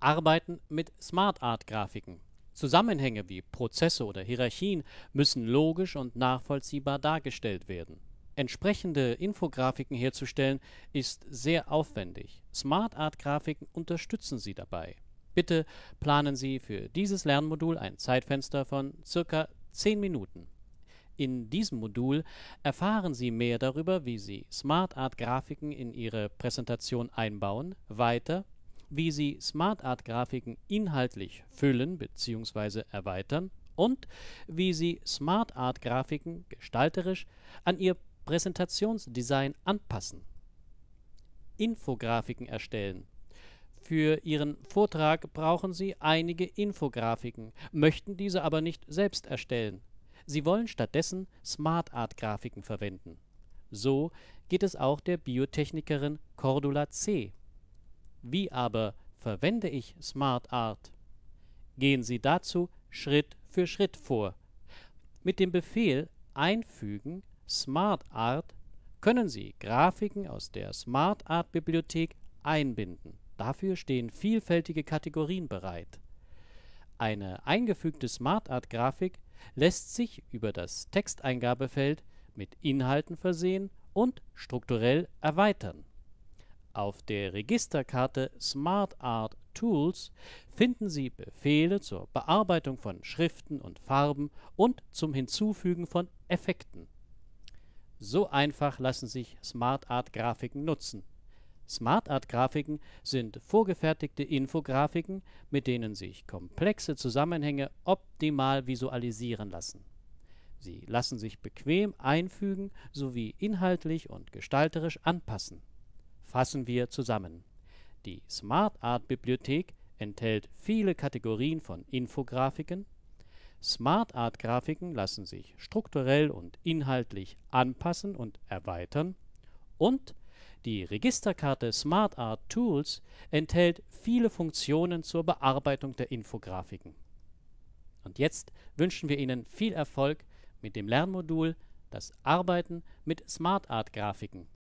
Arbeiten mit Smart Art Grafiken. Zusammenhänge wie Prozesse oder Hierarchien müssen logisch und nachvollziehbar dargestellt werden. Entsprechende Infografiken herzustellen ist sehr aufwendig. Smart Art Grafiken unterstützen Sie dabei. Bitte planen Sie für dieses Lernmodul ein Zeitfenster von circa 10 Minuten. In diesem Modul erfahren Sie mehr darüber, wie Sie Smart Art Grafiken in Ihre Präsentation einbauen, weiter wie sie smartart Grafiken inhaltlich füllen bzw. erweitern und wie sie smartart Grafiken gestalterisch an ihr Präsentationsdesign anpassen. Infografiken erstellen. Für Ihren Vortrag brauchen Sie einige Infografiken, möchten diese aber nicht selbst erstellen. Sie wollen stattdessen smartart Grafiken verwenden. So geht es auch der Biotechnikerin Cordula C. Wie aber verwende ich Smart Art? Gehen Sie dazu Schritt für Schritt vor. Mit dem Befehl Einfügen Smart Art können Sie Grafiken aus der Smart Art Bibliothek einbinden. Dafür stehen vielfältige Kategorien bereit. Eine eingefügte Smart Art Grafik lässt sich über das Texteingabefeld mit Inhalten versehen und strukturell erweitern. Auf der Registerkarte Smart Art Tools finden Sie Befehle zur Bearbeitung von Schriften und Farben und zum Hinzufügen von Effekten. So einfach lassen sich Smart Art Grafiken nutzen. Smart Art Grafiken sind vorgefertigte Infografiken, mit denen sich komplexe Zusammenhänge optimal visualisieren lassen. Sie lassen sich bequem einfügen sowie inhaltlich und gestalterisch anpassen. Fassen wir zusammen. Die Smart Art Bibliothek enthält viele Kategorien von Infografiken. Smart Art Grafiken lassen sich strukturell und inhaltlich anpassen und erweitern. Und die Registerkarte Smart Art Tools enthält viele Funktionen zur Bearbeitung der Infografiken. Und jetzt wünschen wir Ihnen viel Erfolg mit dem Lernmodul Das Arbeiten mit Smart Art Grafiken.